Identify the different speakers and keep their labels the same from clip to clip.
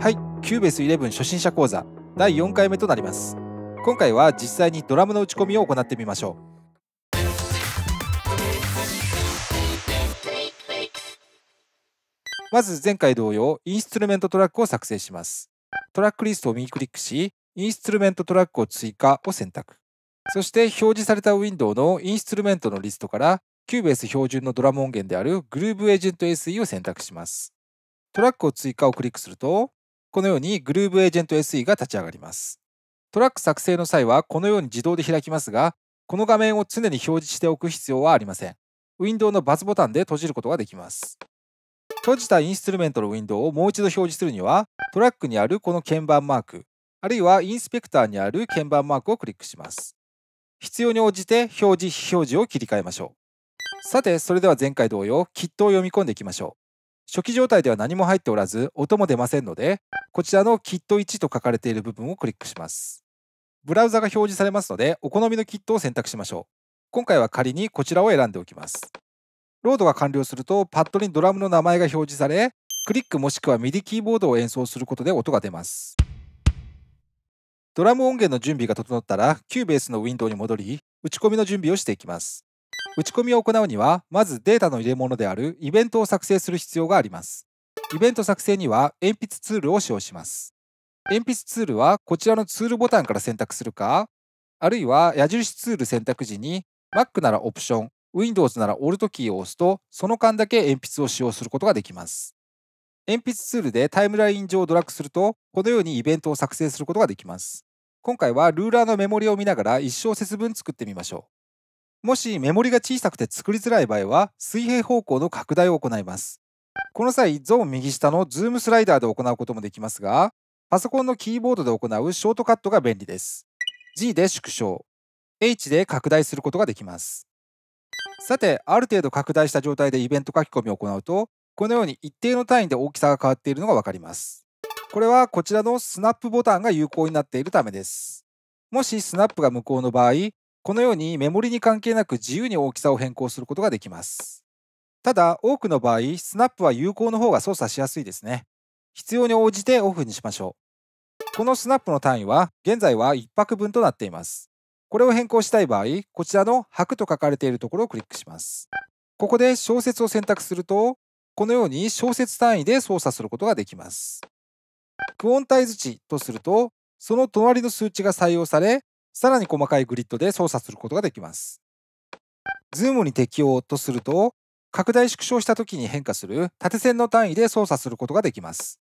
Speaker 1: はい、キューベース11初心者講座第4回目となります。今回は実際にドラムの打ち込みを行ってみましょう。まず前回同様、インストゥルメントトラックを作成します。トラックリストを右クリックし、インストゥルメントトラックを追加を選択。そして表示されたウィンドウのインストゥルメントのリストから、キューベース標準のドラム音源であるグルーブエージェント SE を選択します。トラックを追加をクリックすると、このようにグルーブエージェント SE が立ち上がります。トラック作成の際はこのように自動で開きますが、この画面を常に表示しておく必要はありません。ウィンドウのバツボタンで閉じることができます。閉じたインストゥルメントのウィンドウをもう一度表示するには、トラックにあるこの鍵盤マーク、あるいはインスペクターにある鍵盤マークをクリックします。必要に応じて表示、非表示を切り替えましょう。さて、それでは前回同様、キットを読み込んでいきましょう。初期状態では何も入っておらず音も出ませんのでこちらのキット1と書かれている部分をクリックしますブラウザが表示されますのでお好みのキットを選択しましょう今回は仮にこちらを選んでおきますロードが完了するとパッドにドラムの名前が表示されクリックもしくは MIDI キーボードを演奏することで音が出ますドラム音源の準備が整ったら Cubase のウィンドウに戻り打ち込みの準備をしていきます打ち込みを行うには、まずデータの入れ物であるイベントを作成する必要があります。イベント作成には鉛筆ツールを使用します。鉛筆ツールはこちらのツールボタンから選択するか、あるいは矢印ツール選択時に Mac ならオプション、Windows なら Alt キーを押すと、その間だけ鉛筆を使用することができます。鉛筆ツールでタイムライン上をドラッグすると、このようにイベントを作成することができます。今回はルーラーのメモリを見ながら1小節分作ってみましょう。もしメモリが小さくて作りづらい場合は水平方向の拡大を行います。この際、ゾーン右下のズームスライダーで行うこともできますが、パソコンのキーボードで行うショートカットが便利です。G で縮小、H で拡大することができます。さて、ある程度拡大した状態でイベント書き込みを行うと、このように一定の単位で大きさが変わっているのがわかります。これはこちらのスナップボタンが有効になっているためです。もしスナップが無効の場合、このようにメモリに関係なく自由に大きさを変更することができます。ただ、多くの場合、スナップは有効の方が操作しやすいですね。必要に応じてオフにしましょう。このスナップの単位は、現在は1泊分となっています。これを変更したい場合、こちらの泊と書かれているところをクリックします。ここで小説を選択すると、このように小説単位で操作することができます。クオンタイズ値とすると、その隣の数値が採用され、さらに細かいグリッドで操作することができます。Zoom に適用とすると、拡大縮小した時に変化する縦線の単位で操作することができます。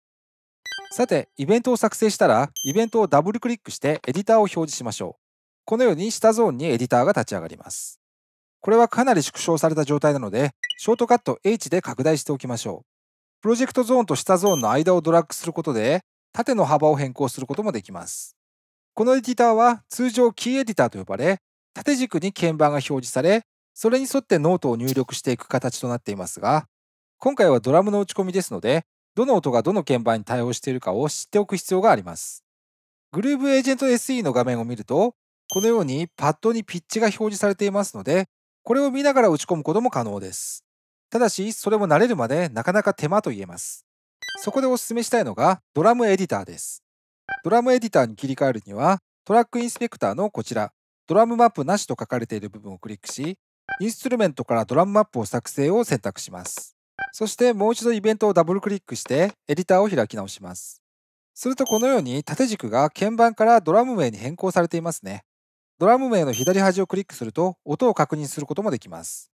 Speaker 1: さて、イベントを作成したら、イベントをダブルクリックしてエディターを表示しましょう。このように下ゾーンにエディターが立ち上がります。これはかなり縮小された状態なので、ショートカット H で拡大しておきましょう。プロジェクトゾーンと下ゾーンの間をドラッグすることで、縦の幅を変更することもできます。このエディターは通常キーエディターと呼ばれ、縦軸に鍵盤が表示され、それに沿ってノートを入力していく形となっていますが、今回はドラムの打ち込みですので、どの音がどの鍵盤に対応しているかを知っておく必要があります。グルーブエージェント SE の画面を見ると、このようにパッドにピッチが表示されていますので、これを見ながら打ち込むことも可能です。ただし、それも慣れるまでなかなか手間と言えます。そこでお勧めしたいのがドラムエディターです。ドラムエディターに切り替えるには、トラックインスペクターのこちら、ドラムマップなしと書かれている部分をクリックし、インストゥルメントからドラムマップを作成を選択します。そしてもう一度イベントをダブルクリックして、エディターを開き直します。するとこのように縦軸が鍵盤からドラム名に変更されていますね。ドラム名の左端をクリックすると音を確認することもできます。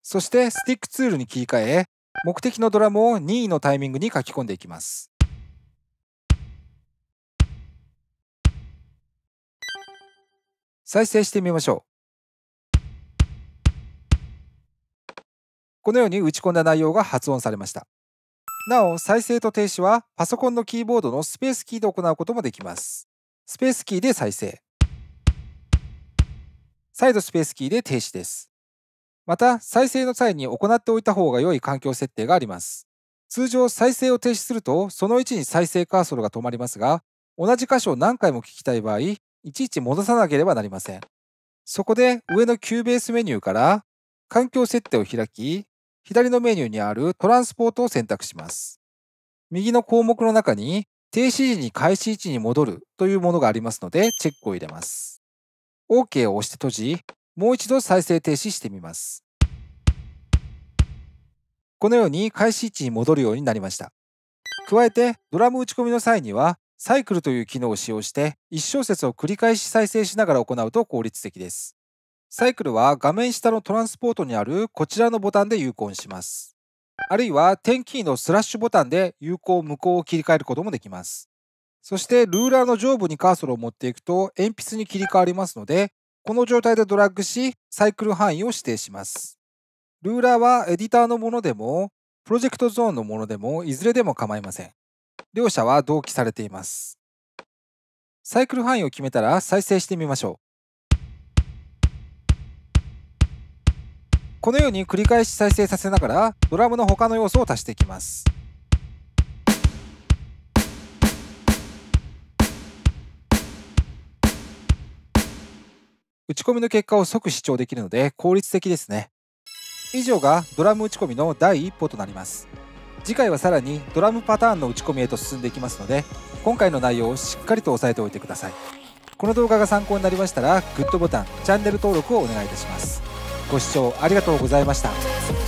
Speaker 1: そしてスティックツールに切り替え、目的のドラムを任意のタイミングに書き込んでいきます。再生してみましょう。このように打ち込んだ内容が発音されました。なお、再生と停止はパソコンのキーボードのスペースキーで行うこともできます。スペースキーで再生。再度スペースキーで停止です。また、再生の際に行っておいた方が良い環境設定があります。通常、再生を停止すると、その位置に再生カーソルが止まりますが、同じ箇所を何回も聞きたい場合、いちいち戻さなければなりません。そこで上の c ベースメニューから環境設定を開き、左のメニューにあるトランスポートを選択します。右の項目の中に停止時に開始位置に戻るというものがありますのでチェックを入れます。OK を押して閉じ、もう一度再生停止してみます。このように開始位置に戻るようになりました。加えてドラム打ち込みの際にはサイクルという機能を使用して1小節を繰り返し再生しながら行うと効率的です。サイクルは画面下のトランスポートにあるこちらのボタンで有効にします。あるいは点キーのスラッシュボタンで有効無効を切り替えることもできます。そしてルーラーの上部にカーソルを持っていくと鉛筆に切り替わりますので、この状態でドラッグし、サイクル範囲を指定します。ルーラーはエディターのものでも、プロジェクトゾーンのものでも、いずれでも構いません。両者は同期されています。サイクル範囲を決めたら再生してみましょう。このように繰り返し再生させながらドラムの他の要素を足していきます。打ち込みの結果を即視聴できるので効率的ですね。以上がドラム打ち込みの第一歩となります。次回はさらにドラムパターンの打ち込みへと進んでいきますので今回の内容をしっかりと押さえておいてくださいこの動画が参考になりましたらグッドボタンチャンネル登録をお願いいたしますご視聴ありがとうございました